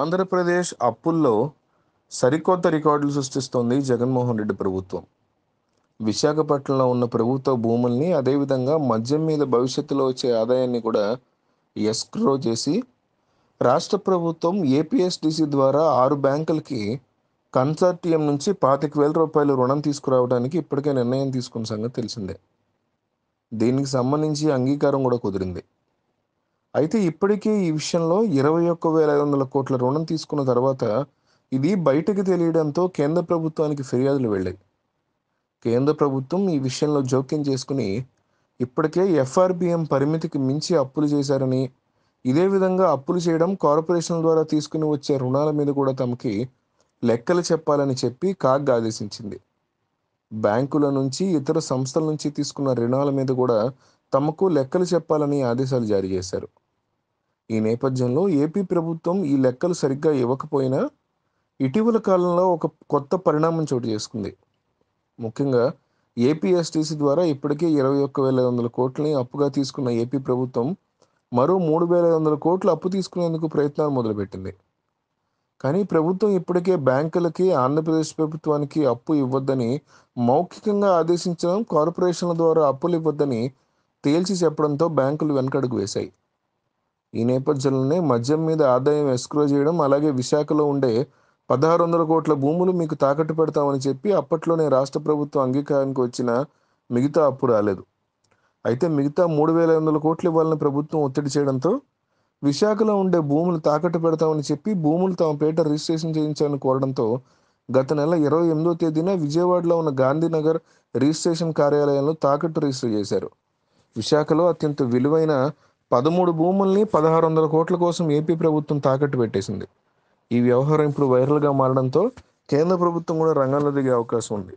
ఆంధ్రప్రదేశ్ అప్పుల్లో సరికొత్త రికార్డులు సృష్టిస్తోంది జగన్మోహన్ రెడ్డి ప్రభుత్వం విశాఖపట్నంలో ఉన్న ప్రభుత్వ భూముల్ని అదేవిధంగా మద్యం మీద భవిష్యత్తులో వచ్చే ఆదాయాన్ని కూడా ఎస్క్రో చేసి రాష్ట్ర ప్రభుత్వం ఏపీఎస్డిసి ద్వారా ఆరు బ్యాంకులకి కన్సార్టియం నుంచి పాతిక వేల రూపాయలు రుణం తీసుకురావడానికి ఇప్పటికే నిర్ణయం తీసుకున్న సంగతి తెలిసిందే దీనికి సంబంధించి అంగీకారం కూడా కుదిరింది అయితే ఇప్పటికే ఈ విషయంలో ఇరవై ఒక్క వేల ఐదు వందల కోట్ల రుణం తీసుకున్న తర్వాత ఇది బయటకు తెలియడంతో కేంద్ర ప్రభుత్వానికి ఫిర్యాదులు వెళ్ళాయి కేంద్ర ప్రభుత్వం ఈ విషయంలో జోక్యం చేసుకుని ఇప్పటికే ఎఫ్ఆర్బిఎం పరిమితికి మించి అప్పులు చేశారని ఇదే విధంగా అప్పులు చేయడం కార్పొరేషన్ల ద్వారా తీసుకుని వచ్చే రుణాల మీద కూడా తమకి లెక్కలు చెప్పాలని చెప్పి కాగ్ ఆదేశించింది బ్యాంకుల నుంచి ఇతర సంస్థల నుంచి తీసుకున్న రుణాల మీద కూడా తమకు లెక్కలు చెప్పాలని ఆదేశాలు జారీ చేశారు ఈ నేపథ్యంలో ఏపీ ప్రభుత్వం ఈ లెక్కలు సరిగ్గా ఇవ్వకపోయినా ఇటీవల కాలంలో ఒక కొత్త పరిణామం చోటు చేసుకుంది ముఖ్యంగా ఏపీఎస్టీసీ ద్వారా ఇప్పటికే ఇరవై ఒక్క వేల ఐదు వందల కోట్లని అప్పుగా తీసుకున్న ఏపీ ప్రభుత్వం మరో మూడు వేల ఐదు వందల కోట్లు అప్పు తీసుకునేందుకు ప్రయత్నాలు మొదలుపెట్టింది కానీ ప్రభుత్వం ఇప్పటికే బ్యాంకులకి ఆంధ్రప్రదేశ్ ప్రభుత్వానికి అప్పు ఇవ్వద్దని మౌఖికంగా ఆదేశించడం కార్పొరేషన్ల ద్వారా అప్పులు ఇవ్వద్దని తేల్చి చెప్పడంతో బ్యాంకులు వెనకడుగు వేశాయి ఈ నేపథ్యంలోనే మద్యం మీద ఆదాయం ఎస్క్రో చేయడం అలాగే విశాఖలో ఉండే పదహారు వందల కోట్ల భూములు మీకు తాకట్టు పెడతామని చెప్పి అప్పట్లోనే రాష్ట్ర ప్రభుత్వం అంగీకారానికి వచ్చిన మిగతా అప్పు రాలేదు అయితే మిగతా మూడు వేల ఐదు వందల కోట్లు ఇవ్వాలని ప్రభుత్వం ఒత్తిడి చేయడంతో విశాఖలో ఉండే భూములు తాకట్టు పెడతామని చెప్పి భూములు తమ పేట రిజిస్ట్రేషన్ చేయించాలని కోరడంతో గత నెల ఇరవై ఎనిమిదో తేదీన విజయవాడలో ఉన్న గాంధీనగర్ రిజిస్ట్రేషన్ కార్యాలయంలో తాకట్టు రిజిస్టర్ చేశారు విశాఖలో అత్యంత విలువైన పదమూడు భూముల్ని పదహారు వందల కోట్ల కోసం ఏపీ ప్రభుత్వం తాకట్టు పెట్టేసింది ఈ వ్యవహారం ఇప్పుడు వైరల్గా మారడంతో కేంద్ర ప్రభుత్వం కూడా రంగంలో దిగే అవకాశం ఉంది